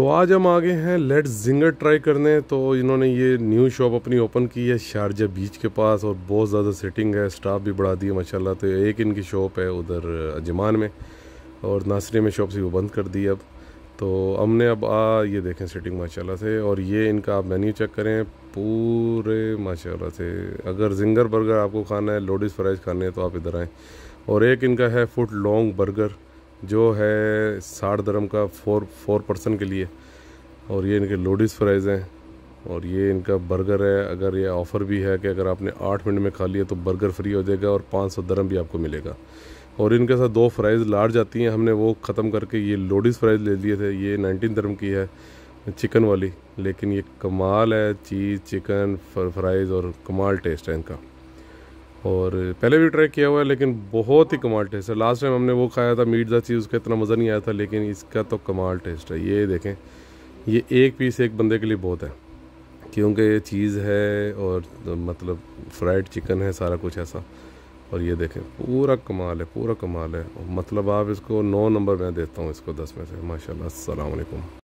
तो आज हम आगे हैं लेट जिंगर ट्राई करने तो इन्होंने ये न्यू शॉप अपनी ओपन की है शारजा बीच के पास और बहुत ज़्यादा सेटिंग है स्टाफ भी बढ़ा दिया माशाल्लाह तो एक इनकी शॉप है उधर अजमान में और नासरी में शॉप से वो बंद कर दी अब तो हमने अब आ ये देखें सेटिंग माशाल्लाह से और ये इनका आप मेन्यू चेक करें पूरे माशा से अगर जिंगर बर्गर आपको खाना है लोडिस फ्राइज़ खाने हैं तो आप इधर आएँ और एक इनका है फुट लॉन्ग बर्गर जो है साठ दरम का फोर फोर पर्सन के लिए और ये इनके लोडिस फ्राइज़ हैं और ये इनका बर्गर है अगर ये ऑफ़र भी है कि अगर आपने आठ मिनट में खा लिया तो बर्गर फ्री हो जाएगा और पाँच सौ दरम भी आपको मिलेगा और इनके साथ दो फ्राइज़ लार्ज आती हैं हमने वो ख़त्म करके ये लोडिस फ्राइज़ ले लिए थे ये नाइनटीन दरम की है चिकन वाली लेकिन ये कमाल है चीज़ चिकन फ्राइज़ और कमाल टेस्ट है इनका और पहले भी ट्राई किया हुआ है लेकिन बहुत ही कमाल टेस्ट है लास्ट टाइम हमने वो खाया था मीट दा चीज़ उसका इतना मज़ा नहीं आया था लेकिन इसका तो कमाल टेस्ट है ये देखें ये एक पीस एक बंदे के लिए बहुत है क्योंकि ये चीज़ है और तो मतलब फ्राइड चिकन है सारा कुछ ऐसा और ये देखें पूरा कमाल है पूरा कमाल है मतलब आप इसको नौ नंबर मैं देता हूँ इसको दस में से माशा अस्सलाम